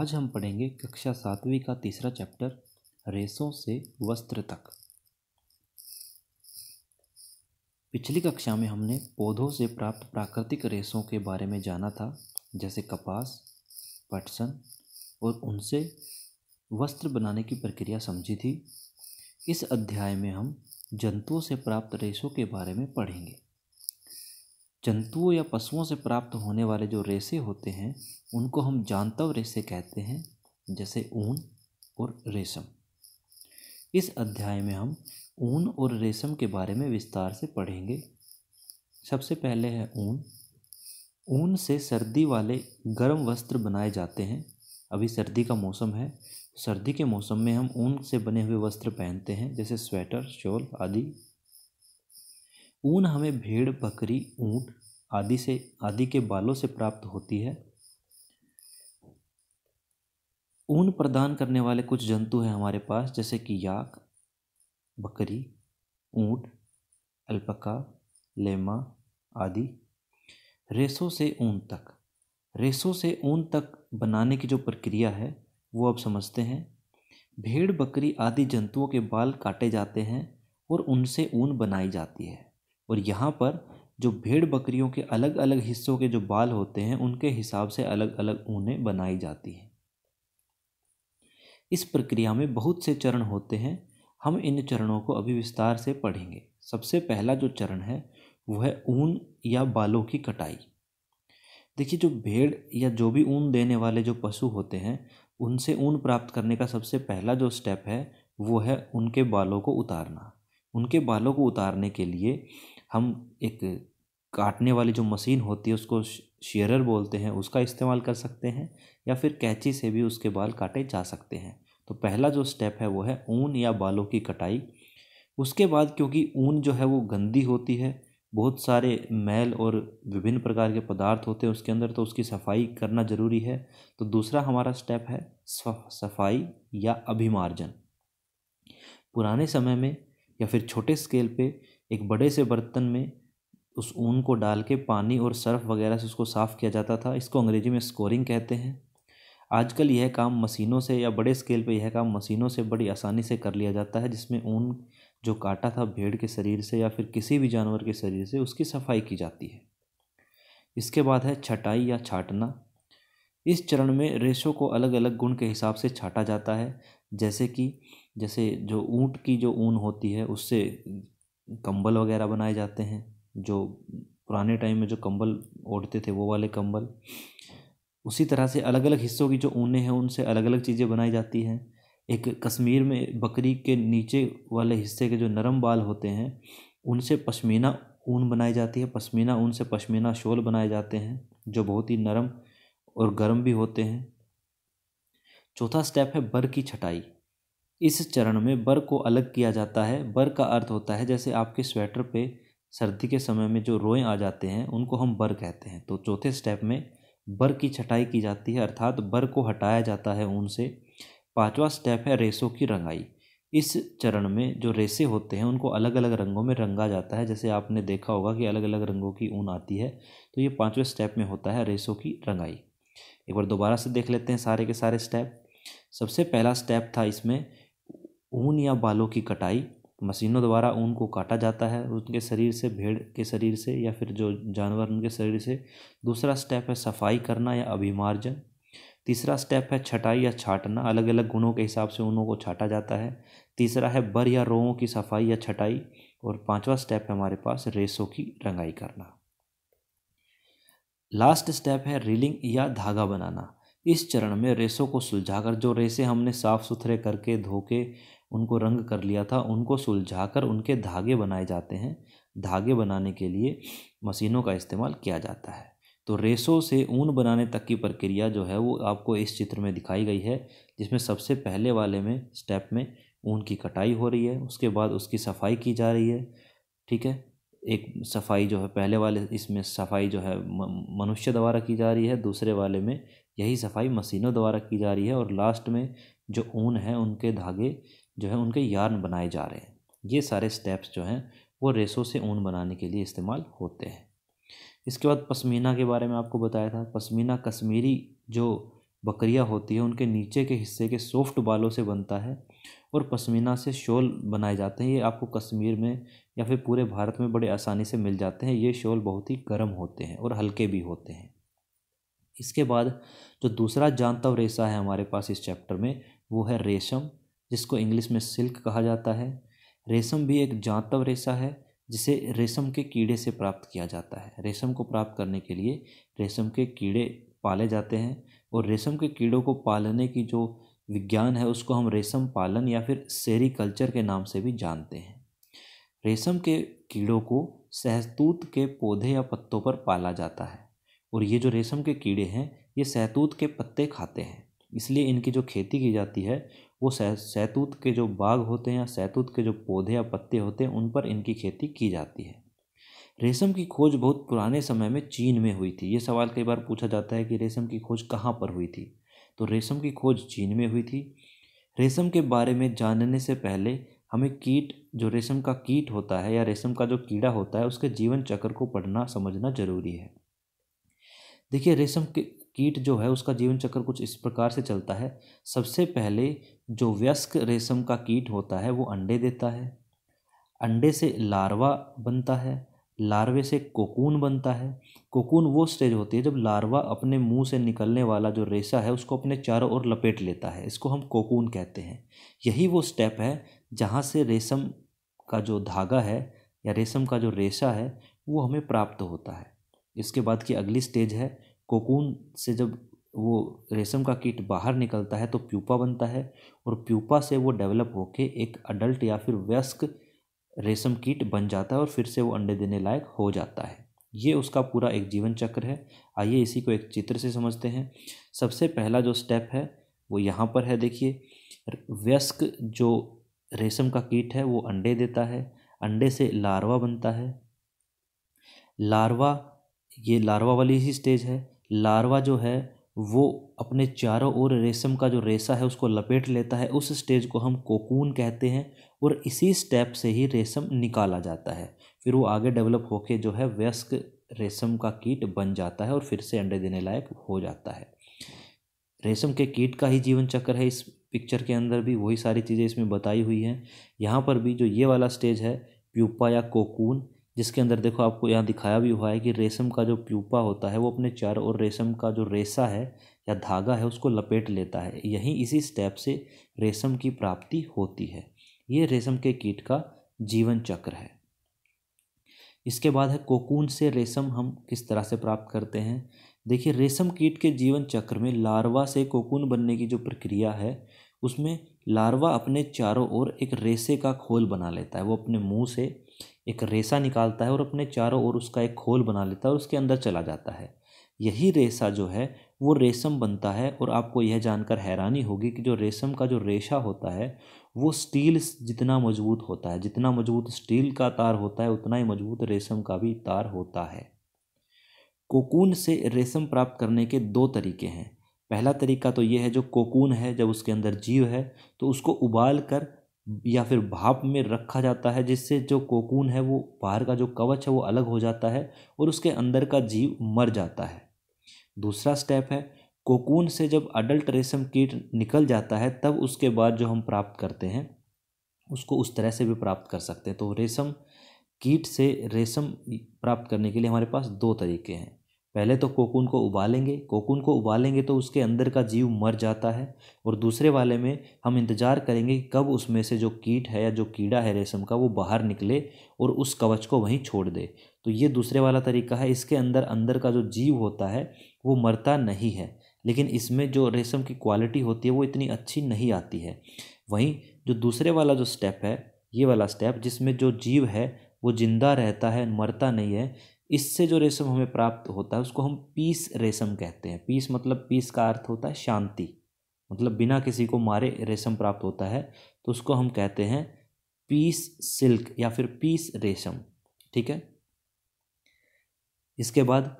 आज हम पढ़ेंगे कक्षा सातवीं का तीसरा चैप्टर रेसों से वस्त्र तक पिछली कक्षा में हमने पौधों से प्राप्त प्राकृतिक रेसों के बारे में जाना था जैसे कपास पटसन और उनसे वस्त्र बनाने की प्रक्रिया समझी थी इस अध्याय में हम जंतुओं से प्राप्त रेशों के बारे में पढ़ेंगे जंतुओं या पशुओं से प्राप्त होने वाले जो रेशे होते हैं उनको हम जानतव रेशे कहते हैं जैसे ऊन और रेशम इस अध्याय में हम ऊन और रेशम के बारे में विस्तार से पढ़ेंगे सबसे पहले है ऊन ऊन से सर्दी वाले गर्म वस्त्र बनाए जाते हैं अभी सर्दी का मौसम है सर्दी के मौसम में हम ऊन से बने हुए वस्त्र पहनते हैं जैसे स्वेटर शॉल आदि ऊन हमें भेड़ बकरी ऊंट आदि से आदि के बालों से प्राप्त होती है ऊन प्रदान करने वाले कुछ जंतु हैं हमारे पास जैसे कि याक बकरी ऊँट अल्पका लेमा आदि रेसों से ऊन तक रेसों से ऊन तक बनाने की जो प्रक्रिया है वो अब समझते हैं भेड़ बकरी आदि जंतुओं के बाल काटे जाते हैं और उनसे ऊन बनाई जाती है और यहाँ पर जो भेड़ बकरियों के अलग अलग हिस्सों के जो बाल होते हैं उनके हिसाब से अलग अलग ऊनें बनाई जाती हैं इस प्रक्रिया में बहुत से चरण होते हैं हम इन चरणों को अभी विस्तार से पढ़ेंगे सबसे पहला जो चरण है वह है ऊन या बालों की कटाई देखिए जो भेड़ या जो भी ऊन देने वाले जो पशु होते हैं उनसे ऊन प्राप्त करने का सबसे पहला जो स्टेप है वो है उनके बालों को उतारना उनके बालों को उतारने के लिए हम एक काटने वाली जो मशीन होती है उसको शेयरर बोलते हैं उसका इस्तेमाल कर सकते हैं या फिर कैंची से भी उसके बाल काटे जा सकते हैं तो पहला जो स्टेप है वो है ऊन या बालों की कटाई उसके बाद क्योंकि ऊन जो है वो गंदी होती है बहुत सारे मैल और विभिन्न प्रकार के पदार्थ होते हैं उसके अंदर तो उसकी सफाई करना ज़रूरी है तो दूसरा हमारा स्टेप है सफाई या अभिमार्जन पुराने समय में या फिर छोटे स्केल पे एक बड़े से बर्तन में उस ऊन को डाल के पानी और सर्फ वगैरह से उसको साफ़ किया जाता था इसको अंग्रेज़ी में स्कोरिंग कहते हैं आजकल यह काम मशीनों से या बड़े स्केल पे यह काम मशीनों से बड़ी आसानी से कर लिया जाता है जिसमें ऊन जो काटा था भेड़ के शरीर से या फिर किसी भी जानवर के शरीर से उसकी सफाई की जाती है इसके बाद है छटाई या छाटना इस चरण में रेशों को अलग अलग गुण के हिसाब से छाटा जाता है जैसे कि जैसे जो ऊँट की जो ऊन होती है उससे कंबल वगैरह बनाए जाते हैं जो पुराने टाइम में जो कंबल ओढ़ते थे वो वाले कंबल उसी तरह से अलग अलग हिस्सों की जो ऊने हैं उनसे अलग अलग चीज़ें बनाई जाती हैं एक कश्मीर में बकरी के नीचे वाले हिस्से के जो नरम बाल होते हैं उनसे पश्मीना ऊन बनाई जाती है पश्मीना ऊन से पश्मीना शोल बनाए जाते हैं जो बहुत ही नरम और गर्म भी होते हैं चौथा स्टेप है बर की छटाई इस चरण में बर को अलग किया जाता है बर का अर्थ होता है जैसे आपके स्वेटर पे सर्दी के समय में जो रोएं आ जाते हैं उनको हम बर कहते हैं तो चौथे स्टेप में बर की छटाई की जाती है अर्थात बर को हटाया जाता है ऊन से पांचवा स्टेप है रेसों की रंगाई इस चरण में जो रेसे होते हैं उनको अलग अलग रंगों में रंगा जाता है जैसे आपने देखा होगा कि अलग अलग रंगों की ऊन आती है तो ये पाँचवें स्टेप में होता है रेसों की रंगाई एक बार दोबारा से देख लेते हैं सारे के सारे स्टेप सबसे पहला स्टेप था इसमें ऊन या बालों की कटाई मशीनों द्वारा ऊन को काटा जाता है उनके शरीर से भेड़ के शरीर से या फिर जो जानवर उनके शरीर से दूसरा स्टेप है सफाई करना या अभिमार्जन तीसरा स्टेप है छटाई या छाटना अलग अलग गुणों के हिसाब से ऊनों को छाटा जाता है तीसरा है बर या रोगों की सफाई या छटाई और पांचवा स्टेप है हमारे पास रेसों की रंगाई करना लास्ट स्टेप है रीलिंग या धागा बनाना इस चरण में रेसों को सुलझाकर जो रेसे हमने साफ़ सुथरे करके धो के उनको रंग कर लिया था उनको सुलझाकर उनके धागे बनाए जाते हैं धागे बनाने के लिए मशीनों का इस्तेमाल किया जाता है तो रेशों से ऊन बनाने तक की प्रक्रिया जो है वो आपको इस चित्र में दिखाई गई है जिसमें सबसे पहले वाले में स्टेप में ऊन की कटाई हो रही है उसके बाद उसकी सफाई की जा रही है ठीक है एक सफाई जो है पहले वाले इसमें सफाई जो है मनुष्य द्वारा की जा रही है दूसरे वाले में यही सफाई मशीनों द्वारा की जा रही है और लास्ट में जो ऊन है उनके धागे जो है उनके यार्न बनाए जा रहे हैं ये सारे स्टेप्स जो हैं वो रेसों से ऊन बनाने के लिए इस्तेमाल होते हैं इसके बाद पसमीना के बारे में आपको बताया था पसमीना कश्मीरी जो बकरियाँ होती है उनके नीचे के हिस्से के सॉफ्ट बालों से बनता है और पसमीना से शॉल बनाए जाते हैं ये आपको कश्मीर में या फिर पूरे भारत में बड़े आसानी से मिल जाते हैं ये शॉल बहुत ही गर्म होते हैं और हल्के भी होते हैं इसके बाद जो दूसरा जानतव रेशा है हमारे पास इस चैप्टर में वो है रेशम जिसको इंग्लिश में सिल्क कहा जाता है रेशम भी एक जांतव रेशा है जिसे रेशम के कीड़े से प्राप्त किया जाता है रेशम को प्राप्त करने के लिए रेशम के कीड़े पाले जाते हैं और रेशम के कीड़ों को पालने की जो विज्ञान है उसको हम रेशम पालन या फिर सेरिकल्चर के नाम से भी जानते हैं रेशम के कीड़ों को सहतूत के पौधे या पत्तों पर पाला जाता है और ये जो रेशम के कीड़े हैं ये सहतूत के पत्ते खाते हैं इसलिए इनकी जो खेती की जाती है वो सह सैतूत के जो बाग होते हैं या सैतूत के जो पौधे या पत्ते होते हैं उन पर इनकी खेती की जाती है रेशम की खोज बहुत पुराने समय में चीन में हुई थी ये सवाल कई बार पूछा जाता है कि रेशम की खोज कहाँ पर हुई थी तो रेशम की खोज चीन में हुई थी रेशम के बारे में जानने से पहले हमें कीट जो रेशम का कीट होता है या रेशम का जो कीड़ा होता है उसके जीवन चक्र को पढ़ना समझना जरूरी है देखिए रेशम के कीट जो है उसका जीवन चक्र कुछ इस प्रकार से चलता है सबसे पहले जो व्यस्क रेशम का कीट होता है वो अंडे देता है अंडे से लार्वा बनता है लार्वे से कोकून बनता है कोकून वो स्टेज होती है जब लार्वा अपने मुंह से निकलने वाला जो रेशा है उसको अपने चारों ओर लपेट लेता है इसको हम कोकून कहते हैं यही वो स्टेप है जहाँ से रेशम का जो धागा है या रेशम का जो रेशा है वो हमें प्राप्त होता है इसके बाद की अगली स्टेज है कोकून से जब वो रेशम का कीट बाहर निकलता है तो प्यूपा बनता है और प्यूपा से वो डेवलप होके एक अडल्ट या फिर वयस्क रेशम कीट बन जाता है और फिर से वो अंडे देने लायक हो जाता है ये उसका पूरा एक जीवन चक्र है आइए इसी को एक चित्र से समझते हैं सबसे पहला जो स्टेप है वो यहाँ पर है देखिए वयस्क जो रेशम का कीट है वो अंडे देता है अंडे से लार्वा बनता है लार्वा ये लार्वा वाली ही स्टेज है लार्वा जो है वो अपने चारों ओर रेशम का जो रेशा है उसको लपेट लेता है उस स्टेज को हम कोकून कहते हैं और इसी स्टेप से ही रेशम निकाला जाता है फिर वो आगे डेवलप होके जो है व्यस्क रेशम का कीट बन जाता है और फिर से अंडे देने लायक हो जाता है रेशम के कीट का ही जीवन चक्र है इस पिक्चर के अंदर भी वही सारी चीज़ें इसमें बताई हुई हैं यहाँ पर भी जो ये वाला स्टेज है प्यूपा या कोकून जिसके अंदर देखो आपको यहाँ दिखाया भी हुआ है कि रेशम का जो प्यूपा होता है वो अपने चारों ओर रेशम का जो रेशा है या धागा है उसको लपेट लेता है यहीं इसी स्टेप से रेशम की प्राप्ति होती है ये रेशम के कीट का जीवन चक्र है इसके बाद है कोकून से रेशम हम किस तरह से प्राप्त करते हैं देखिए रेशम कीट के जीवन चक्र में लार्वा से कोकून बनने की जो प्रक्रिया है उसमें लार्वा अपने चारों ओर एक रेशे का खोल बना लेता है वो अपने मुंह से एक रेसा निकालता है और अपने चारों ओर उसका एक खोल बना लेता है और उसके अंदर चला जाता है यही रेसा जो है वो रेशम बनता है और आपको यह जानकर हैरानी होगी कि जो रेशम का जो रेशा होता है वो स्टील जितना मजबूत होता है जितना मजबूत स्टील का तार होता है उतना ही मजबूत रेशम का भी तार होता है कोकून से रेशम प्राप्त करने के दो तरीके हैं पहला तरीका तो ये है जो कोकून है जब उसके अंदर जीव है तो उसको उबाल कर या फिर भाप में रखा जाता है जिससे जो कोकून है वो बाहर का जो कवच है वो अलग हो जाता है और उसके अंदर का जीव मर जाता है दूसरा स्टेप है कोकून से जब अडल्ट रेशम कीट निकल जाता है तब उसके बाद जो हम प्राप्त करते हैं उसको उस तरह से भी प्राप्त कर सकते हैं तो रेशम कीट से रेशम प्राप्त करने के लिए हमारे पास दो तरीके हैं पहले तो कोकून को उबालेंगे कोकून को उबालेंगे तो उसके अंदर का जीव मर जाता है और दूसरे वाले में हम इंतज़ार करेंगे कि कब उसमें से जो कीट है या जो कीड़ा है रेशम का वो बाहर निकले और उस कवच को वहीं छोड़ दे तो ये दूसरे वाला तरीका है इसके अंदर अंदर का जो जीव होता है वो मरता नहीं है लेकिन इसमें जो रेशम की क्वालिटी होती है वो इतनी अच्छी नहीं आती है वहीं जो दूसरे वाला जो स्टेप है ये वाला स्टेप जिसमें जो जीव है वो जिंदा रहता है मरता नहीं है इससे जो रेशम हमें प्राप्त होता है उसको हम पीस रेशम कहते हैं पीस मतलब पीस का अर्थ होता है शांति मतलब बिना किसी को मारे रेशम प्राप्त होता है तो उसको हम कहते हैं पीस सिल्क या फिर पीस रेशम ठीक है इसके बाद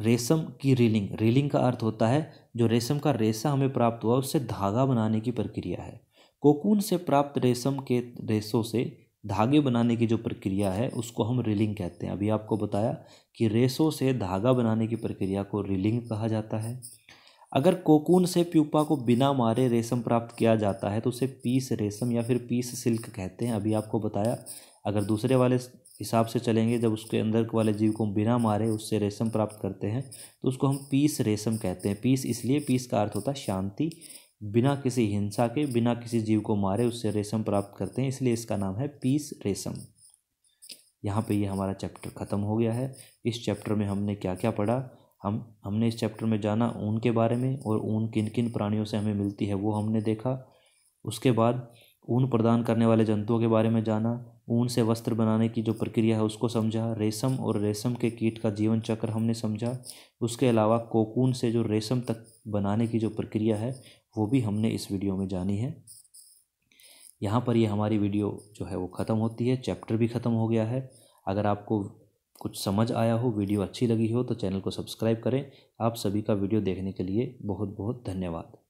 रेशम की रीलिंग रीलिंग का अर्थ होता है जो रेशम का रेशा हमें प्राप्त हुआ उससे धागा बनाने की प्रक्रिया है कोकून से प्राप्त रेशम के रेशों से धागे बनाने की जो प्रक्रिया है उसको हम रिलिंग कहते हैं अभी आपको बताया कि रेसों से धागा बनाने की प्रक्रिया को रिलिंग कहा जाता है अगर कोकून से प्यूपा को बिना मारे रेशम प्राप्त किया जाता है तो उसे पीस रेशम या फिर पीस सिल्क कहते हैं अभी आपको बताया अगर दूसरे वाले हिसाब से चलेंगे जब उसके अंदर वाले जीव को बिना मारे उससे रेशम प्राप्त करते हैं तो उसको हम पीस रेशम कहते हैं पीस इसलिए पीस का अर्थ होता है शांति बिना किसी हिंसा के बिना किसी जीव को मारे उससे रेशम प्राप्त करते हैं इसलिए इसका नाम है पीस रेशम यहाँ पे ये हमारा चैप्टर ख़त्म हो गया है इस चैप्टर में हमने क्या क्या पढ़ा हम हमने इस चैप्टर में जाना ऊन के बारे में और ऊन किन किन प्राणियों से हमें मिलती है वो हमने देखा उसके बाद ऊन प्रदान करने वाले जंतुओं के बारे में जाना ऊन से वस्त्र बनाने की जो प्रक्रिया है उसको समझा रेशम और रेशम के कीट का जीवन चक्र हमने समझा उसके अलावा कोकून से जो रेशम तक बनाने की जो प्रक्रिया है वो भी हमने इस वीडियो में जानी है यहाँ पर ये हमारी वीडियो जो है वो ख़त्म होती है चैप्टर भी ख़त्म हो गया है अगर आपको कुछ समझ आया हो वीडियो अच्छी लगी हो तो चैनल को सब्सक्राइब करें आप सभी का वीडियो देखने के लिए बहुत बहुत धन्यवाद